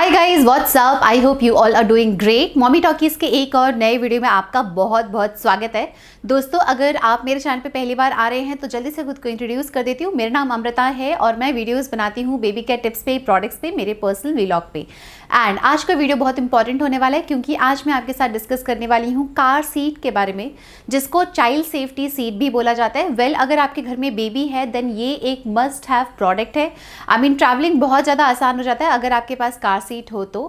I guys what's up I hope you all are doing great mommy talkies के एक और नए वीडियो में आपका बहुत बहुत स्वागत है दोस्तों अगर आप मेरे चैनल पे पहली बार आ रहे हैं तो जल्दी से खुद को इंट्रोड्यूस कर देती हूँ मेरा नाम अमृता है और मैं वीडियोस बनाती हूँ बेबी केयर टिप्स पे प्रोडक्ट्स पे मेरे पर्सनल व्लॉग पे एंड आज का वीडियो बहुत इंपॉर्टेंट होने वाला है क्योंकि आज मैं आपके साथ डिस्कस करने वाली हूँ कार सीट के बारे में जिसको चाइल्ड सेफ्टी सीट भी बोला जाता है वेल well, अगर आपके घर में बेबी है देन ये एक मस्ट हैव प्रोडक्ट है आई मीन ट्रैवलिंग बहुत ज़्यादा आसान हो जाता है अगर आपके पास कार सीट हो तो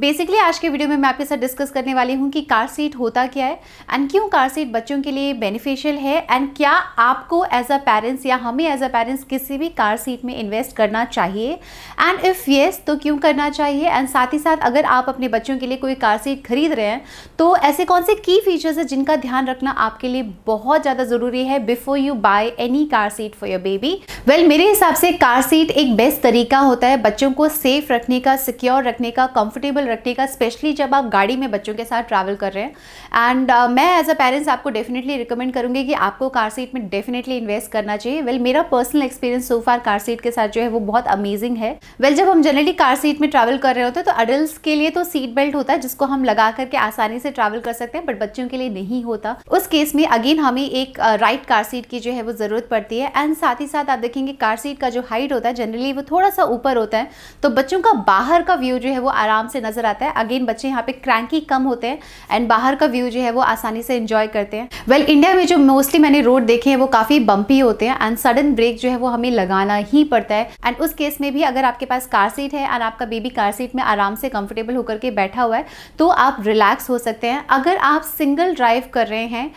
बेसिकली आज के वीडियो में मैं आपके साथ डिस्कस करने वाली हूँ कि कार सीट होता क्या है एंड क्यों कार सीट बच्चों के लिए बेनिफिशियल है एंड क्या आपको एज अ पेरेंट्स या हमें एज अ पेरेंट्स किसी भी कार सीट में इन्वेस्ट करना चाहिए एंड इफ़ येस तो क्यों करना चाहिए एंड साथ ही साथ अगर आप अपने बच्चों के लिए कोई कार सीट खरीद रहे हैं तो ऐसे कौन से की फीचर्स हैं जिनका ध्यान रखना आपके लिए बहुत ज़्यादा ज़रूरी है before you buy any car seat for your baby well मेरे हिसाब से कार सीट एक बेस्ट तरीका होता है बच्चों को सेफ रखने का सिक्योर रखने का कंफर्टेबल रखिएगा स्पेशली जब आप गाड़ी में बच्चों के साथ ट्रैवल कर रहे हैं एंड uh, मैं एज अ पेरेंट्स आपको डेफिनेटली रिकमेंड करूंगी कि आपको कार सीट में डेफिनेटली इन्वेस्ट करना चाहिए वेल well, मेरा personal experience so far car seat के साथ जो है वो बहुत अमेजिंग है वेल well, जब हम जनरली कार सीट में ट्रैवल कर रहे होते हैं तो अडल्ट के लिए तो सीट बेल्ट होता है जिसको हम लगा करके आसानी से ट्रैवल कर सकते हैं बट बच्चों के लिए नहीं होता उस केस में अगेन हमें एक राइट uh, कार सीट की जो है वो ज़रूरत पड़ती है एंड साथ ही साथ आप देखेंगे कार सीट का जो हाइट होता है जनरली वो थोड़ा सा ऊपर होता है तो बच्चों का बाहर का व्यू जो है वो आराम से नजर नज़र आता है अगेन बच्चे यहाँ पे क्रैंकी कम होते हैं एंड बाहर का व्यू जो है वो आसानी से इंजॉय करते हैं वेल well, इंडिया में जो मोस्टली मैंने रोड देखे हैं वो काफ़ी बम्पी होते हैं एंड सडन ब्रेक जो है वो हमें लगाना ही पड़ता है एंड उस केस में भी अगर आपके पास कार सीट है एंड आपका बेबी कार सीट में आराम से कंफर्टेबल होकर के बैठा हुआ है तो आप रिलैक्स हो सकते हैं अगर आप सिंगल ड्राइव कर रहे हैं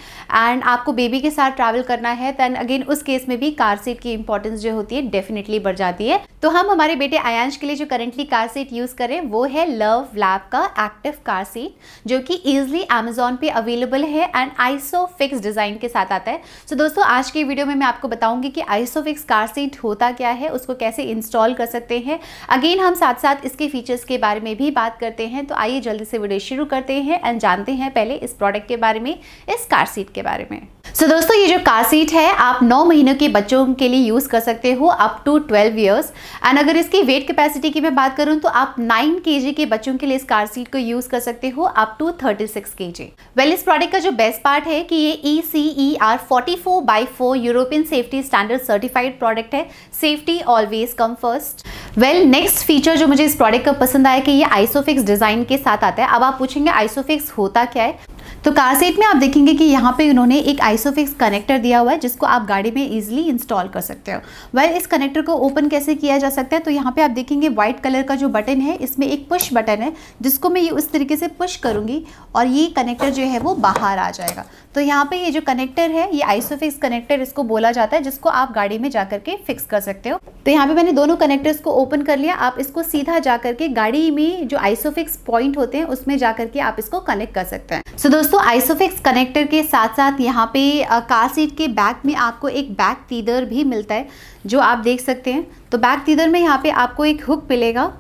एंड आपको बेबी के साथ ट्रैवल करना है दैन अगेन उस केस में भी कार सीट की इंपॉर्टेंस जो होती है डेफिनेटली बढ़ जाती है तो हम हमारे बेटे आयांश के लिए जो करेंटली कार सीट यूज़ करें वो है लव ऑफ लैब का एक्टिव कार सीट जो कि ईजिली अमेजोन पे अवेलेबल है एंड आइसो फिक्स डिज़ाइन के साथ आता है सो so, दोस्तों आज की वीडियो में मैं आपको बताऊंगी कि आइसो फिक्स कार सीट होता क्या है उसको कैसे इंस्टॉल कर सकते हैं अगेन हम साथ साथ इसके फीचर्स के बारे में भी बात करते हैं तो आइए जल्दी से वीडियो शुरू करते हैं एंड जानते हैं पहले इस प्रोडक्ट के बारे में इस कार सीट के बारे में सो so, दोस्तों ये जो कार सीट है आप 9 महीनों के बच्चों के लिए यूज़ कर सकते हो अप टू 12 इयर्स एंड अगर इसकी वेट कैपेसिटी की मैं बात करूँ तो आप 9 के के बच्चों के लिए इस कार सीट को यूज़ कर सकते हो अप टू 36 सिक्स के वेल इस प्रोडक्ट का जो बेस्ट पार्ट है कि ये E C E R forty four by four European safety standard certified product है safety always come first well next feature जो मुझे इस प्रोडक्ट का पसंद आया कि ये आइसोफिक्स डिज़ाइन के साथ आता है अब आप पूछेंगे आइसोफिक्स होता क्या है तो कार सेट में आप देखेंगे कि यहाँ पे इन्होंने एक आइसोफिक्स कनेक्टर दिया हुआ है जिसको आप गाड़ी में ईजिली इंस्टॉल कर सकते हो वह इस कनेक्टर को ओपन कैसे किया जा सकता है तो यहाँ पे आप देखेंगे व्हाइट कलर का जो बटन है इसमें एक पुश बटन है जिसको मैं ये उस तरीके से पुश करूँगी और ये कनेक्टर जो है वो बाहर आ जाएगा तो यहाँ पे ये जो कनेक्टर है ये आइसोफिक्स कनेक्टर इसको बोला जाता है जिसको आप गाड़ी में जा करके फिक्स कर सकते हो तो यहाँ पे मैंने दोनों कनेक्टर्स को ओपन कर लिया आप इसको सीधा जा करके गाड़ी में जो आइसोफिक्स पॉइंट होते हैं उसमें जा करके आप इसको कनेक्ट कर सकते हैं सो so, दोस्तों आइसोफिक्स कनेक्टर के साथ साथ यहाँ पे कार सीट के बैक में आपको एक बैक तीदर भी मिलता है जो आप देख सकते हैं तो बैक तीदर में यहाँ पे आपको एक हुक मिलेगा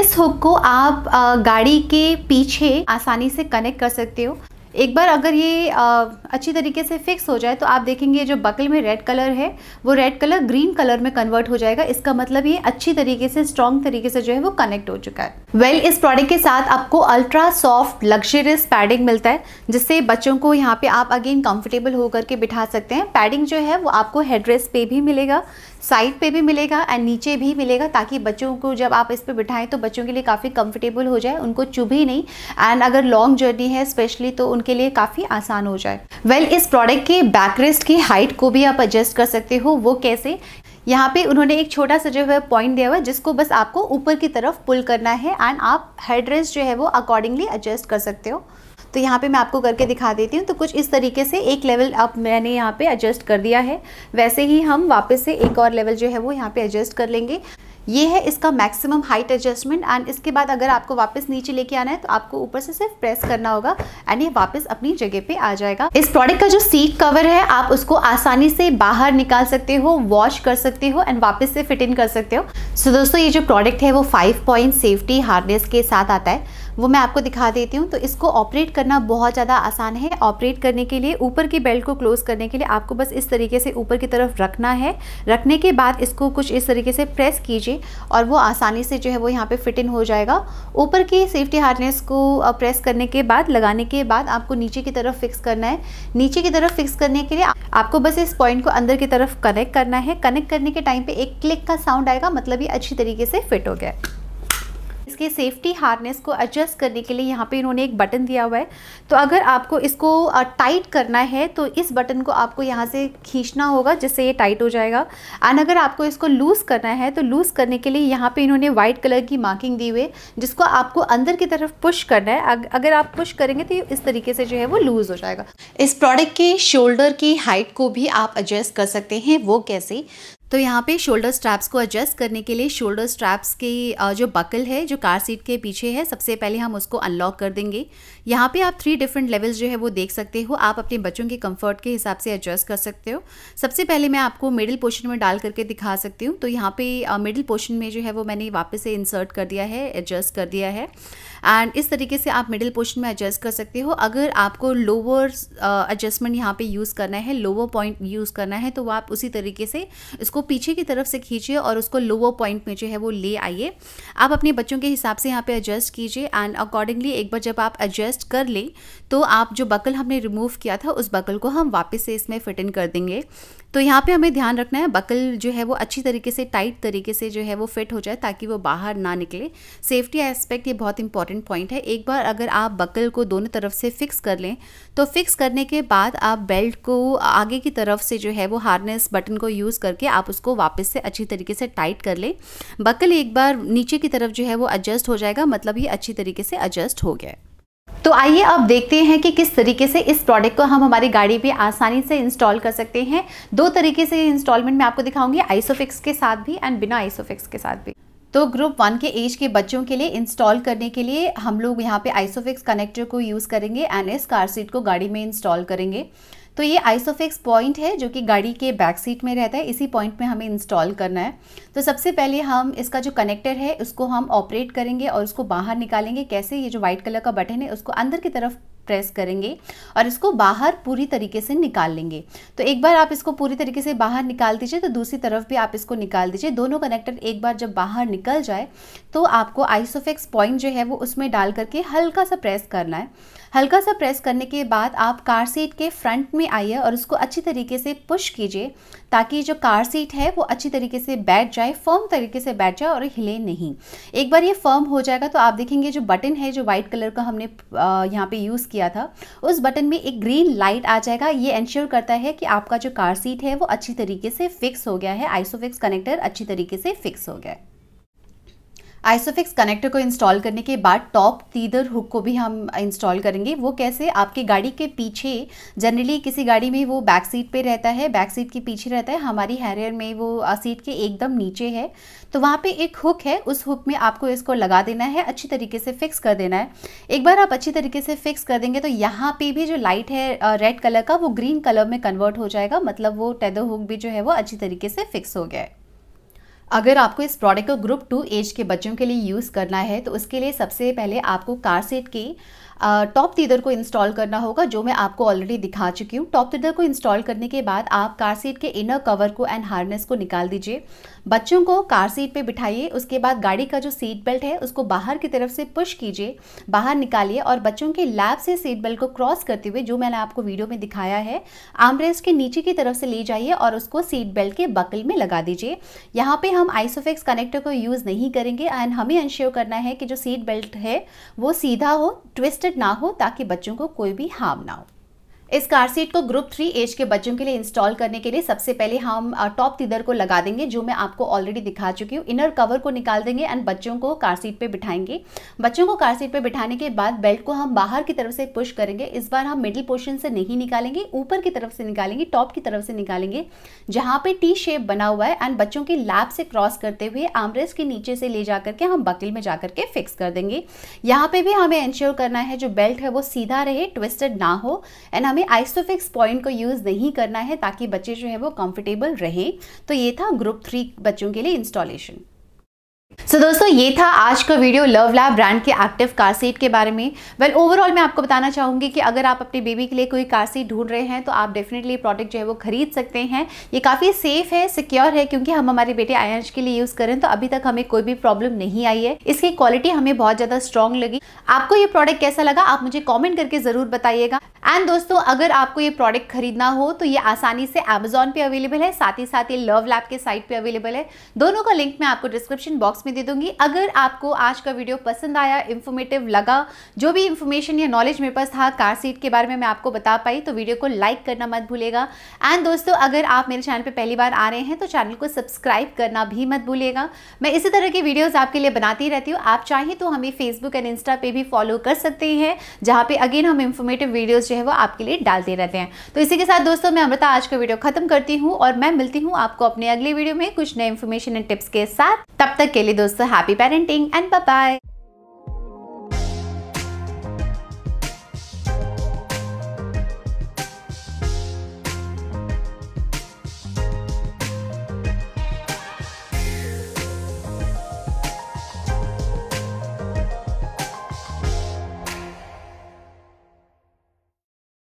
इस हुक को आप गाड़ी के पीछे आसानी से कनेक्ट कर सकते हो एक बार अगर ये अच्छी तरीके से फिक्स हो जाए तो आप देखेंगे जो बकल में रेड कलर है वो रेड कलर ग्रीन कलर में कन्वर्ट हो जाएगा इसका मतलब ये अच्छी तरीके से स्ट्रॉन्ग तरीके से जो है वो कनेक्ट हो चुका है वेल well, इस प्रोडक्ट के साथ आपको अल्ट्रा सॉफ्ट लग्जरियस पैडिंग मिलता है जिससे बच्चों को यहाँ पे आप अगेन कंफर्टेबल होकर के बिठा सकते हैं पैडिंग जो है वो आपको हेडरेस्ट पे भी मिलेगा साइड पे भी मिलेगा एंड नीचे भी मिलेगा ताकि बच्चों को जब आप इस पर बिठाएं तो बच्चों के लिए काफ़ी कंफर्टेबल हो जाए उनको ही नहीं एंड अगर लॉन्ग जर्नी है स्पेशली तो उनके लिए काफ़ी आसान हो जाए वेल well, इस प्रोडक्ट के बैकरेस्ट की हाइट को भी आप एडजस्ट कर सकते हो वो कैसे यहाँ पे उन्होंने एक छोटा सा जो है पॉइंट दिया हुआ है जिसको बस आपको ऊपर की तरफ पुल करना है एंड आप हेड रेस्ट जो है वो अकॉर्डिंगली एडजस्ट कर सकते हो तो यहाँ पे मैं आपको करके दिखा देती हूँ तो कुछ इस तरीके से एक लेवल आप मैंने यहाँ पे एडजस्ट कर दिया है वैसे ही हम वापस से एक और लेवल जो है वो यहाँ पे एडजस्ट कर लेंगे ये है इसका मैक्सिमम हाइट एडजस्टमेंट एंड इसके बाद अगर आपको वापस नीचे लेके आना है तो आपको ऊपर से सिर्फ प्रेस करना होगा एंड ये वापस अपनी जगह पे आ जाएगा इस प्रोडक्ट का जो सीट कवर है आप उसको आसानी से बाहर निकाल सकते हो वॉश कर सकते हो एंड वापस से फिट इन कर सकते हो सो so, दोस्तों ये जो प्रोडक्ट है वो फाइव पॉइंट सेफ्टी हार्डनेस के साथ आता है वो मैं आपको दिखा देती हूँ तो इसको ऑपरेट करना बहुत ज़्यादा आसान है ऑपरेट करने के लिए ऊपर की बेल्ट को क्लोज़ करने के लिए आपको बस इस तरीके से ऊपर की तरफ रखना है रखने के बाद इसको कुछ इस तरीके से प्रेस कीजिए और वो आसानी से जो है वो यहाँ पर फिट इन हो जाएगा ऊपर की सेफ्टी हार्नेस को प्रेस करने के बाद लगाने के बाद आपको नीचे की तरफ फिक्स करना है नीचे की तरफ फिक्स करने के लिए आपको बस इस पॉइंट को अंदर की तरफ कनेक्ट करना है कनेक्ट करने के टाइम पे एक क्लिक का साउंड आएगा मतलब ये अच्छी तरीके से फिट हो गया इसके के सेफ्टी हार्नेस को एडजस्ट करने के लिए यहाँ पे इन्होंने एक बटन दिया हुआ है तो अगर आपको इसको टाइट करना है तो इस बटन को आपको यहाँ से खींचना होगा जिससे ये टाइट हो जाएगा एंड अगर आपको इसको लूज़ करना है तो लूज़ करने के लिए यहाँ पर इन्होंने वाइट कलर की मार्किंग दी हुई है जिसको आपको अंदर की तरफ पुश करना है अगर आप पुश करेंगे तो इस तरीके से जो है वो लूज़ हो जाएगा इस प्रोडक्ट के शोल्डर की हाइट को भी आप एडजस्ट कर सकते हैं वो कैसे तो यहाँ पे शोल्डर स्ट्रैप्स को एडजस्ट करने के लिए शोल्डर स्ट्रैप्स की जो बकल है जो कार सीट के पीछे है सबसे पहले हम उसको अनलॉक कर देंगे यहाँ पे आप थ्री डिफरेंट लेवल्स जो है वो देख सकते हो आप अपने बच्चों के कंफर्ट के हिसाब से एडजस्ट कर सकते हो सबसे पहले मैं आपको मिडिल पोर्शन में डाल करके दिखा सकती हूँ तो यहाँ पे मिडिल पोर्शन में जो है वो मैंने वापस से इंसर्ट कर दिया है एडजस्ट कर दिया है एंड इस तरीके से आप मिडिल पोर्शन में एडजस्ट कर सकते हो अगर आपको लोअर एडजस्टमेंट uh, यहाँ पे यूज़ करना है लोअर पॉइंट यूज़ करना है तो आप उसी तरीके से इसको पीछे की तरफ से खींचिए और उसको लोअर पॉइंट में जो है वो ले आइए आप अपने बच्चों के हिसाब से यहाँ पे एडजस्ट कीजिए एंड अकॉर्डिंगली एक बार जब आप एडजस्ट कर लें तो आप जो बकल हमने रिमूव किया था उस बकल को हम वापस से इसमें फिट इन कर देंगे तो यहाँ पे हमें ध्यान रखना है बकल जो है वो अच्छी तरीके से टाइट तरीके से जो है वो फिट हो जाए ताकि वो बाहर ना निकले सेफ्टी एस्पेक्ट ये बहुत इंपॉर्टेंट पॉइंट है एक बार अगर आप बकल को दोनों तरफ से फिक्स कर लें तो फिक्स करने के बाद आप बेल्ट को आगे की तरफ से जो है वो हार्नेस बटन को यूज़ करके आप उसको वापस से अच्छी तरीके से टाइट कर लें बकल एक बार नीचे की तरफ जो है वो एडजस्ट हो जाएगा मतलब ये अच्छी तरीके से एडजस्ट हो गया तो आइए अब देखते हैं कि किस तरीके से इस प्रोडक्ट को हम हमारी गाड़ी पे आसानी से इंस्टॉल कर सकते हैं दो तरीके से इंस्टॉलमेंट में आपको दिखाऊंगी आइसोफिक्स के साथ भी एंड बिना आइसोफिक्स के साथ भी तो ग्रुप वन के एज के बच्चों के लिए इंस्टॉल करने के लिए हम लोग यहाँ पे आइसोफिक्स कनेक्टर को यूज़ करेंगे एंड इस कार सीट को गाड़ी में इंस्टॉल करेंगे तो ये आइसोफिक्स पॉइंट है जो कि गाड़ी के बैक सीट में रहता है इसी पॉइंट में हमें इंस्टॉल करना है तो सबसे पहले हम इसका जो कनेक्टर है उसको हम ऑपरेट करेंगे और उसको बाहर निकालेंगे कैसे ये जो वाइट कलर का बटन है उसको अंदर की तरफ प्रेस करेंगे और इसको बाहर पूरी तरीके से निकाल लेंगे तो एक बार आप इसको पूरी तरीके से बाहर निकाल दीजिए तो दूसरी तरफ भी आप इसको निकाल दीजिए दोनों कनेक्टर एक बार जब बाहर निकल जाए तो आपको आइसोफेक्स पॉइंट जो है वो उसमें डाल करके हल्का सा प्रेस करना है हल्का सा प्रेस करने के बाद आप कार सीट के फ्रंट में आइए और उसको अच्छी तरीके से पुश कीजिए ताकि जो कार सीट है वो अच्छी तरीके से बैठ जाए फर्म तरीके से बैठ जाए और हिले नहीं एक बार ये फर्म हो जाएगा तो आप देखेंगे जो बटन है जो वाइट कलर का हमने यहाँ पे यूज़ किया था उस बटन में एक ग्रीन लाइट आ जाएगा ये इंश्योर करता है कि आपका जो कार सीट है वो अच्छी तरीके से फिक्स हो गया है आइसोफिक्स कनेक्टर अच्छी तरीके से फिक्स हो गया है आइसोफिक्स कनेक्टर को इंस्टॉल करने के बाद टॉप तीदर हुक को भी हम इंस्टॉल करेंगे वो कैसे आपकी गाड़ी के पीछे जनरली किसी गाड़ी में वो बैक सीट पे रहता है बैक सीट के पीछे रहता है हमारी हैरियर में वो सीट के एकदम नीचे है तो वहाँ पे एक हुक है उस हुक में आपको इसको लगा देना है अच्छी तरीके से फिक्स कर देना है एक बार आप अच्छी तरीके से फिक्स कर देंगे तो यहाँ पर भी जो लाइट है रेड कलर का वो ग्रीन कलर में कन्वर्ट हो जाएगा मतलब वो टेदर हुक भी जो है वो अच्छी तरीके से फिक्स हो गया है अगर आपको इस प्रोडक्ट को ग्रुप टू एज के बच्चों के लिए यूज़ करना है तो उसके लिए सबसे पहले आपको सीट की टॉप टीदर को इंस्टॉल करना होगा जो मैं आपको ऑलरेडी दिखा चुकी हूँ टॉप टीदर को इंस्टॉल करने के बाद आप कार सीट के इनर कवर को एंड हार्नेस को निकाल दीजिए बच्चों को कार सीट पे बिठाइए उसके बाद गाड़ी का जो सीट बेल्ट है उसको बाहर की तरफ से पुश कीजिए बाहर निकालिए और बच्चों के लैब से सीट बेल्ट को क्रॉस करते हुए जो मैंने आपको वीडियो में दिखाया है आमरेस के नीचे की तरफ से ले जाइए और उसको सीट बेल्ट के बकल में लगा दीजिए यहाँ पे हम आइसोफेक्स कनेक्टर को यूज़ नहीं करेंगे एंड हमें इंश्योर करना है कि जो सीट बेल्ट है वो सीधा हो ट्विस्ट इंटरेस्टेड ना हो ताकि बच्चों को कोई भी हार्म ना हो इस कार सीट को ग्रुप थ्री एज के बच्चों के लिए इंस्टॉल करने के लिए सबसे पहले हम टॉप तीदर को लगा देंगे जो मैं आपको ऑलरेडी दिखा चुकी हूँ इनर कवर को निकाल देंगे एंड बच्चों को कार सीट पे बिठाएंगे बच्चों को कार सीट पर बिठाने के बाद बेल्ट को हम बाहर की तरफ से पुश करेंगे इस बार हम मिडिल पोर्शन से नहीं निकालेंगे ऊपर की तरफ से निकालेंगे टॉप की तरफ से निकालेंगे जहाँ पे टी शेप बना हुआ है एंड बच्चों के लैब से क्रॉस करते हुए आमरेस के नीचे से ले जा करके हम बकल में जा करके फिक्स कर देंगे यहाँ पे भी हमें इंश्योर करना है जो बेल्ट है वो सीधा रहे ट्विस्टेड ना हो एंड हमें हमें आइसोफिक्स पॉइंट को यूज़ नहीं करना है ताकि बच्चे जो है वो कंफर्टेबल रहें तो ये था ग्रुप थ्री बच्चों के लिए इंस्टॉलेशन सो so, दोस्तों ये था आज का वीडियो लव लैब ब्रांड के एक्टिव कार सीट के बारे में वेल well, ओवरऑल मैं आपको बताना चाहूँगी कि अगर आप अपने बेबी के लिए कोई कार सीट ढूंढ रहे हैं तो आप डेफिनेटली प्रोडक्ट जो है वो खरीद सकते हैं ये काफ़ी सेफ है सिक्योर है क्योंकि हम हमारे बेटे आयांश के लिए यूज़ करें तो अभी तक हमें कोई भी प्रॉब्लम नहीं आई है इसकी क्वालिटी हमें बहुत ज़्यादा स्ट्रॉन्ग लगी आपको ये प्रोडक्ट कैसा लगा आप मुझे कॉमेंट करके ज़रूर बताइएगा एंड दोस्तों अगर आपको ये प्रोडक्ट खरीदना हो तो ये आसानी से अमेजोन पे अवेलेबल है साथ ही साथ ये लव लैब के साइट पे अवेलेबल है दोनों का लिंक मैं आपको डिस्क्रिप्शन बॉक्स में दे दूंगी अगर आपको आज का वीडियो पसंद आया इन्फॉर्मेटिव लगा जो भी इन्फॉर्मेशन या नॉलेज मेरे पास था कार सीट के बारे में मैं आपको बता पाई तो वीडियो को लाइक करना मत भूलेगा एंड दोस्तों अगर आप मेरे चैनल पर पहली बार आ रहे हैं तो चैनल को सब्सक्राइब करना भी मत भूलेगा मैं इसी तरह की वीडियोज़ आपके लिए बनाती रहती हूँ आप चाहें तो हमें फेसबुक एंड इंस्टा पर भी फॉलो कर सकते हैं जहाँ पर अगेन हम इन्फॉर्मेटिव वीडियोज़ जो है वो आपके लिए डालते रहते हैं तो इसी के साथ दोस्तों मैं अमृता आज का वीडियो खत्म करती हूँ और मैं मिलती हूँ आपको अपने अगले वीडियो में कुछ नए इन्फॉर्मेशन एंड टिप्स के साथ तब तक के लिए दोस्तों हैप्पी पेरेंटिंग एंड बाय